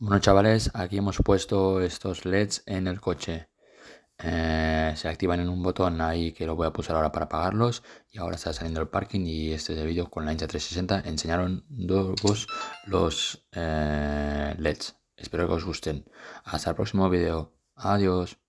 Bueno chavales, aquí hemos puesto estos LEDs en el coche. Eh, se activan en un botón ahí que lo voy a pulsar ahora para apagarlos y ahora está saliendo el parking y este es el vídeo con la Insta 360 enseñaron dos los eh, LEDs. Espero que os gusten. Hasta el próximo vídeo. Adiós.